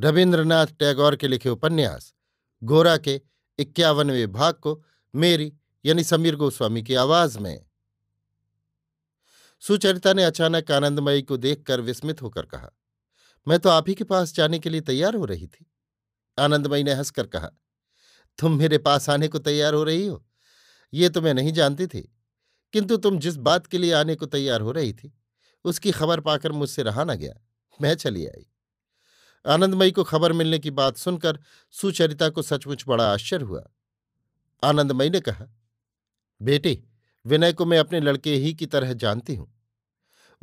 रविन्द्रनाथ टैगोर के लिखे उपन्यास गोरा के इक्यावनवें भाग को मेरी यानी समीर गोस्वामी की आवाज में सुचरिता ने अचानक आनंदमयी को देखकर विस्मित होकर कहा मैं तो आप ही के पास जाने के लिए तैयार हो रही थी आनंदमयी ने हंसकर कहा तुम मेरे पास आने को तैयार हो रही हो ये तो मैं नहीं जानती थी किंतु तुम जिस बात के लिए आने को तैयार हो रही थी उसकी खबर पाकर मुझसे रहा ना गया मैं चली आई आनंदमयी को खबर मिलने की बात सुनकर सुचरिता को सचमुच बड़ा आश्चर्य हुआ आनंदमयी ने कहा बेटे विनय को मैं अपने लड़के ही की तरह जानती हूं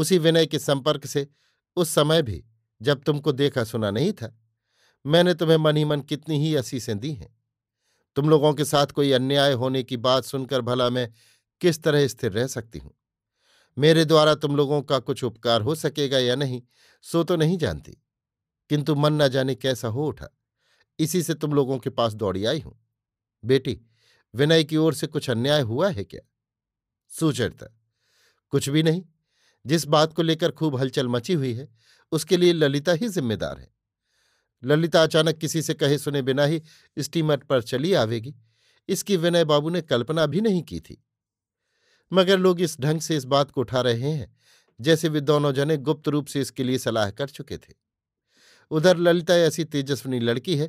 उसी विनय के संपर्क से उस समय भी जब तुमको देखा सुना नहीं था मैंने तुम्हें मन ही मन कितनी ही असीसें दी हैं तुम लोगों के साथ कोई अन्याय होने की बात सुनकर भला मैं किस तरह स्थिर रह सकती हूं मेरे द्वारा तुम लोगों का कुछ उपकार हो सकेगा या नहीं सो तो नहीं जानती किंतु मन न जाने कैसा हो उठा इसी से तुम लोगों के पास दौड़ी आई हूं बेटी विनय की ओर से कुछ अन्याय हुआ है क्या सुचरिता कुछ भी नहीं जिस बात को लेकर खूब हलचल मची हुई है उसके लिए ललिता ही जिम्मेदार है ललिता अचानक किसी से कहे सुने बिना ही स्टीमर पर चली आवेगी इसकी विनय बाबू ने कल्पना भी नहीं की थी मगर लोग इस ढंग से इस बात को उठा रहे हैं जैसे वे दोनों जने गुप्त रूप से इसके लिए सलाह कर चुके थे उधर ललिता ऐसी तेजस्वनी लड़की है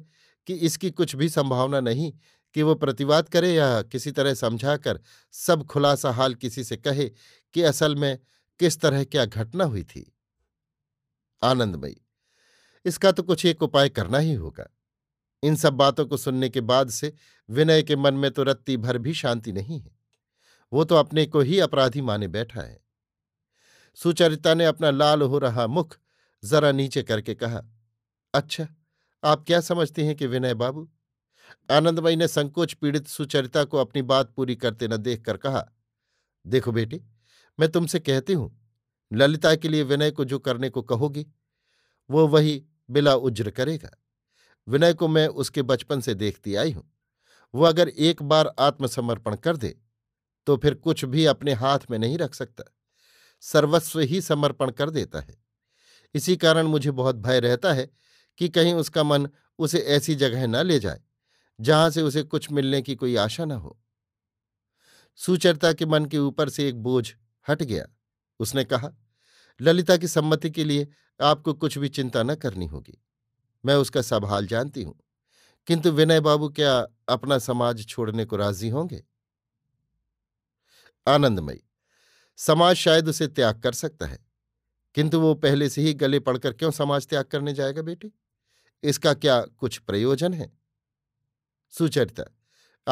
कि इसकी कुछ भी संभावना नहीं कि वो प्रतिवाद करे या किसी तरह समझाकर सब खुलासा हाल किसी से कहे कि असल में किस तरह क्या घटना हुई थी आनंदमयी इसका तो कुछ एक उपाय करना ही होगा इन सब बातों को सुनने के बाद से विनय के मन में तो रत्ती भर भी शांति नहीं है वो तो अपने को ही अपराधी माने बैठा है सुचरिता ने अपना लाल हो रहा मुख जरा नीचे करके कहा अच्छा आप क्या समझते हैं कि विनय बाबू आनंदमयी ने संकोच पीड़ित सुचरिता को अपनी बात पूरी करते न देखकर कहा देखो बेटी मैं तुमसे कहती हूं ललिता के लिए विनय को जो करने को कहोगी वो वही बिला उज्र करेगा विनय को मैं उसके बचपन से देखती आई हूं वो अगर एक बार आत्मसमर्पण कर दे तो फिर कुछ भी अपने हाथ में नहीं रख सकता सर्वस्व ही समर्पण कर देता है इसी कारण मुझे बहुत भय रहता है कि कहीं उसका मन उसे ऐसी जगह न ले जाए जहां से उसे कुछ मिलने की कोई आशा न हो सुचरता के मन के ऊपर से एक बोझ हट गया उसने कहा ललिता की सम्मति के लिए आपको कुछ भी चिंता न करनी होगी मैं उसका सब हाल जानती हूं किंतु विनय बाबू क्या अपना समाज छोड़ने को राजी होंगे आनंदमयी समाज शायद उसे त्याग कर सकता है किंतु वो पहले से ही गले पड़कर क्यों समाज त्याग करने जाएगा बेटी इसका क्या कुछ प्रयोजन है सुचरिता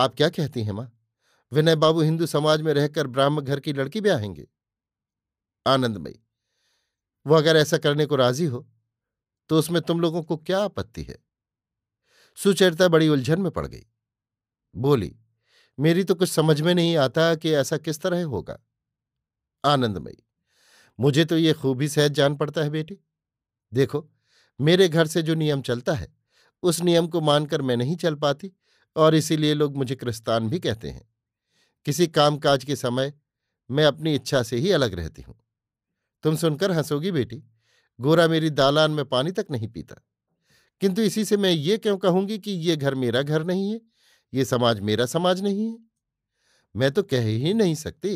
आप क्या कहती हैं मां विनय बाबू हिंदू समाज में रहकर ब्राह्म घर की लड़की ब्याहेंगे आनंदमयी वो अगर ऐसा करने को राजी हो तो उसमें तुम लोगों को क्या आपत्ति है सुचरिता बड़ी उलझन में पड़ गई बोली मेरी तो कुछ समझ में नहीं आता कि ऐसा किस तरह होगा आनंदमयी मुझे तो ये खूबी सहज जान पड़ता है बेटी देखो मेरे घर से जो नियम चलता है उस नियम को मानकर मैं नहीं चल पाती और इसीलिए लोग मुझे क्रिस्तान भी कहते हैं किसी कामकाज के समय मैं अपनी इच्छा से ही अलग रहती हूं तुम सुनकर हंसोगी बेटी गोरा मेरी दालान में पानी तक नहीं पीता किंतु इसी से मैं ये क्यों कहूंगी कि ये घर मेरा घर नहीं है ये समाज मेरा समाज नहीं है मैं तो कह ही नहीं सकती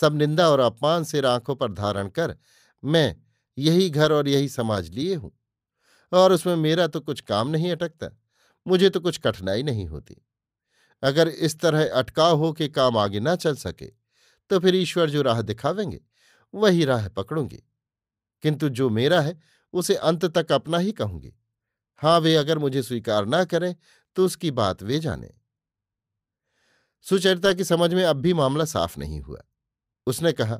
सब निंदा और अपमान सिर आंखों पर धारण कर मैं यही घर और यही समाज लिए हूं और उसमें मेरा तो कुछ काम नहीं अटकता मुझे तो कुछ कठिनाई नहीं होती अगर इस तरह अटकाव हो के काम आगे ना चल सके तो फिर ईश्वर जो राह दिखावेंगे वही राह पकड़ूंगी किंतु जो मेरा है उसे अंत तक अपना ही कहूंगी हाँ वे अगर मुझे स्वीकार ना करें तो उसकी बात वे जाने सुचरिता की समझ में अब भी मामला साफ नहीं हुआ उसने कहा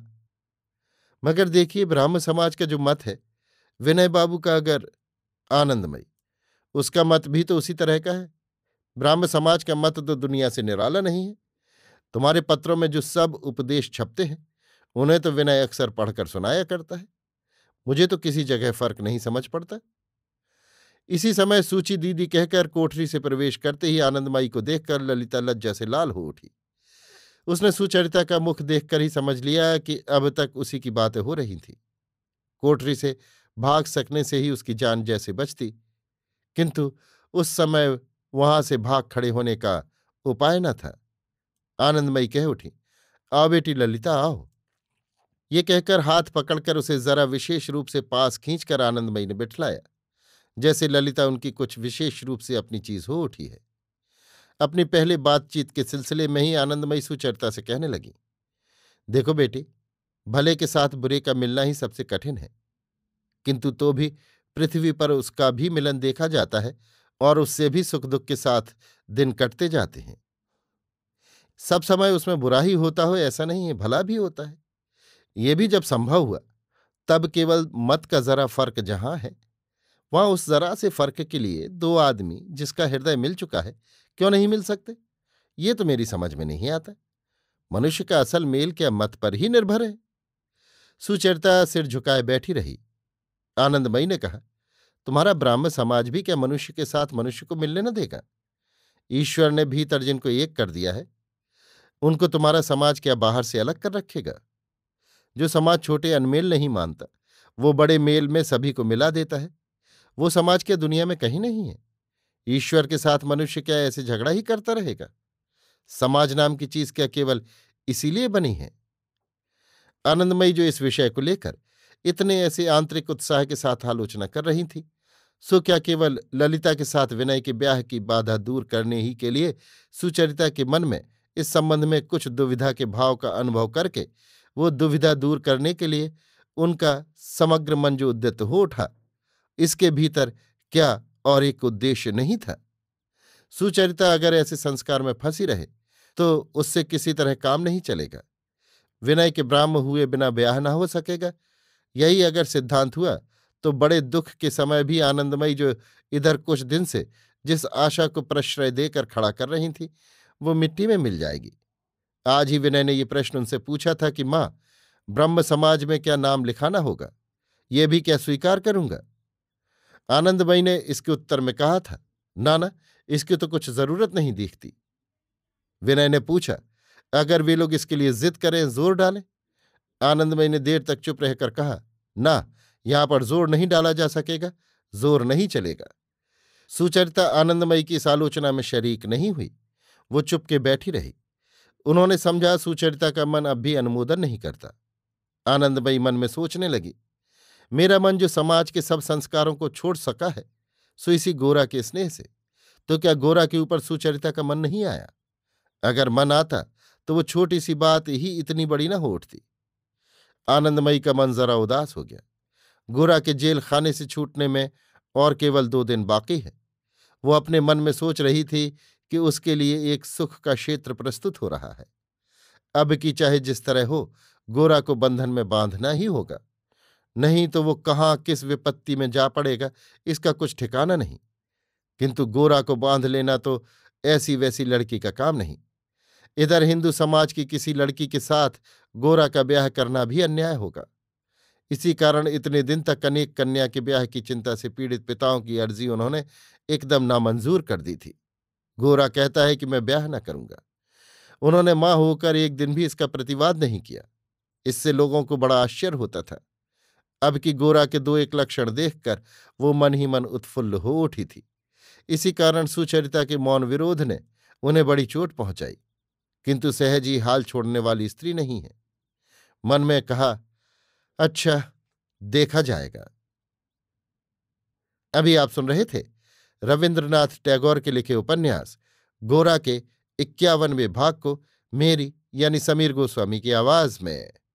मगर देखिए ब्राह्म समाज का जो मत है विनय बाबू का अगर आनंदमयी उसका मत भी तो उसी तरह का है ब्राह्म समाज का मत तो दुनिया से निराला नहीं है तुम्हारे पत्रों में जो सब उपदेश छपते हैं उन्हें तो विनय अक्सर पढ़कर सुनाया करता है मुझे तो किसी जगह फर्क नहीं समझ पड़ता इसी समय सूची दीदी कहकर कोठरी से प्रवेश करते ही आनंदमाई को देखकर ललिता लज्जा से लाल हो उठी उसने सुचरिता का मुख देखकर ही समझ लिया कि अब तक उसी की बातें हो रही थी कोठरी से भाग सकने से ही उसकी जान जैसे बचती किंतु उस समय वहां से भाग खड़े होने का उपाय न था आनंदमयी कह उठी आओ बेटी ललिता आओ ये कहकर हाथ पकड़कर उसे जरा विशेष रूप से पास खींचकर आनंदमयी ने बिठलाया जैसे ललिता उनकी कुछ विशेष रूप से अपनी चीज हो उठी है अपनी पहले बातचीत के सिलसिले में ही आनंदमयी सुचरता से कहने लगी देखो बेटी भले के साथ बुरे का मिलना ही सबसे कठिन है किंतु तो भी पृथ्वी पर उसका भी मिलन देखा जाता है और उससे भी सुख दुख के साथ दिन कटते जाते हैं सब समय उसमें बुरा ही होता हो ऐसा नहीं है भला भी होता है ये भी जब संभव हुआ तब केवल मत का जरा फर्क जहां है वहां उस जरा से फर्क के लिए दो आदमी जिसका हृदय मिल चुका है क्यों नहीं मिल सकते ये तो मेरी समझ में नहीं आता मनुष्य का असल मेल क्या मत पर ही निर्भर है सुचरिता सिर झुकाए बैठी रही आनंदमयी ने कहा तुम्हारा ब्राह्म समाज भी क्या मनुष्य के साथ मनुष्य को मिलने न देगा ईश्वर ने भीतर जिनको एक कर दिया है उनको तुम्हारा समाज क्या बाहर से अलग कर रखेगा जो समाज छोटे अनमेल नहीं मानता वो बड़े मेल में सभी को मिला देता है वो समाज के दुनिया में कहीं नहीं है ईश्वर के साथ मनुष्य क्या ऐसे झगड़ा ही करता रहेगा समाज नाम की चीज क्या केवल इसीलिए बनी है आनंदमयी जो इस विषय को लेकर इतने ऐसे आंतरिक उत्साह के साथ आलोचना कर रही थी सो क्या केवल ललिता के साथ विनय के ब्याह की बाधा दूर करने ही के लिए सुचरिता के मन में इस संबंध में कुछ दुविधा के भाव का अनुभव करके वो दुविधा दूर करने के लिए उनका समग्र मन जो उद्यत हो उठा इसके भीतर क्या और एक उद्देश्य नहीं था सुचरिता अगर ऐसे संस्कार में फंसी रहे तो उससे किसी तरह काम नहीं चलेगा विनय के ब्राह्म हुए बिना ब्याह ना हो सकेगा यही अगर सिद्धांत हुआ तो बड़े दुख के समय भी आनंदमयी जो इधर कुछ दिन से जिस आशा को प्रश्रय देकर खड़ा कर रही थी वो मिट्टी में मिल जाएगी आज ही विनय ने ये प्रश्न उनसे पूछा था कि माँ ब्रह्म समाज में क्या नाम लिखाना होगा ये भी क्या स्वीकार करूंगा आनंदमयी ने इसके उत्तर में कहा था नाना इसकी तो कुछ जरूरत नहीं दिखती विनय ने पूछा अगर वे लोग इसके लिए जिद करें जोर डालें आनंदमयी ने देर तक चुप रहकर कहा ना यहां पर जोर नहीं डाला जा सकेगा जोर नहीं चलेगा सुचरिता आनंदमयी की इस आलोचना में शरीक नहीं हुई वो चुप के बैठी रही उन्होंने समझा सुचरिता का मन अब भी अनुमोदन नहीं करता आनंदमयी मन में सोचने लगी मेरा मन जो समाज के सब संस्कारों को छोड़ सका है सो इसी गोरा के स्नेह से तो क्या गोरा के ऊपर सुचरिता का मन नहीं आया अगर मन आता तो वो छोटी सी बात ही इतनी बड़ी ना हो उठती आनंदमयी का मन जरा उदास हो गया गोरा के जेल खाने से छूटने में और केवल दो दिन बाकी है वो अपने मन में सोच रही थी कि उसके लिए एक सुख का क्षेत्र प्रस्तुत हो रहा है अब की चाहे जिस तरह हो गोरा को बंधन में बांधना ही होगा नहीं तो वो कहाँ किस विपत्ति में जा पड़ेगा इसका कुछ ठिकाना नहीं किंतु गोरा को बांध लेना तो ऐसी वैसी लड़की का काम नहीं इधर हिंदू समाज की किसी लड़की के साथ गोरा का ब्याह करना भी अन्याय होगा इसी कारण इतने दिन तक अनेक कन्या के ब्याह की चिंता से पीड़ित पिताओं की अर्जी उन्होंने एकदम नामंजूर कर दी थी गोरा कहता है कि मैं ब्याह न करूंगा उन्होंने मां होकर एक दिन भी इसका प्रतिवाद नहीं किया इससे लोगों को बड़ा आश्चर्य होता था अब की गोरा के दो एक लक्षण देखकर वो मन ही मन उत्फुल्ल हो उठी थी इसी कारण सुचरिता के मौन विरोध ने उन्हें बड़ी चोट पहुंचाई किंतु सहज ही हाल छोड़ने वाली स्त्री नहीं है मन में कहा अच्छा देखा जाएगा अभी आप सुन रहे थे रविन्द्रनाथ टैगोर के लिखे उपन्यास गोरा के इक्यावनवे भाग को मेरी यानी समीर गोस्वामी की आवाज में